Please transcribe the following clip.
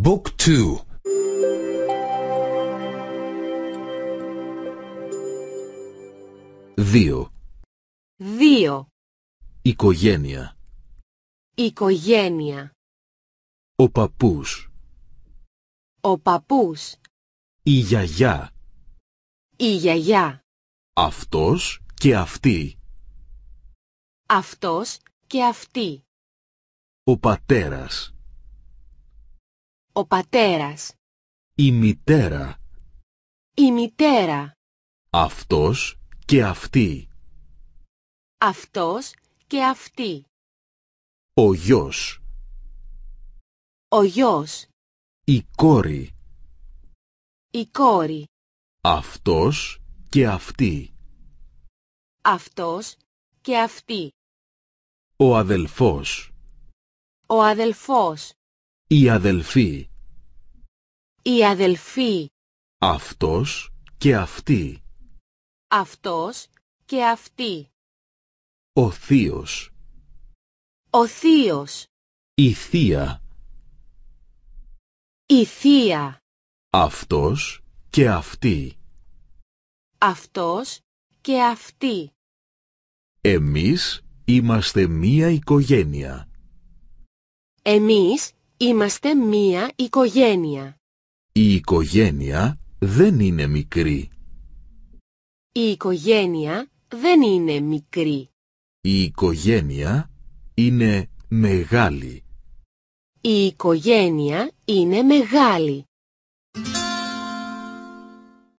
Book 2 Δύο Δύο Οικογένεια Οικογένεια Ο παππούς Ο παππούς Η γιαγιά Η γιαγιά Αυτός και αυτή Αυτός και αυτή Ο πατέρας ο πατέρας. Η μητέρα. Η μητέρα. Αυτός και αυτή. Αυτός και αυτή. Ο γιος. Ο γιος. Η κόρη. Η κόρη. Αυτός και αυτή. Αυτός και αυτή. Ο αδελφός. Ο αδελφός. Η αδελφή. Οι αδελφοί. Αυτός και αυτή. Αυτός και αυτή. Ο θείος. Ο θείος. Η θεία. Η θεία. Αυτός και αυτή. Αυτός και αυτή. Εμείς είμαστε μία οικογένεια. Εμείς Είμαστε μία οικογένεια. Η οικογένεια δεν είναι μικρή. Η οικογένεια δεν είναι μικρή. Η οικογένεια είναι μεγάλη. Η οικογένεια είναι μεγάλη.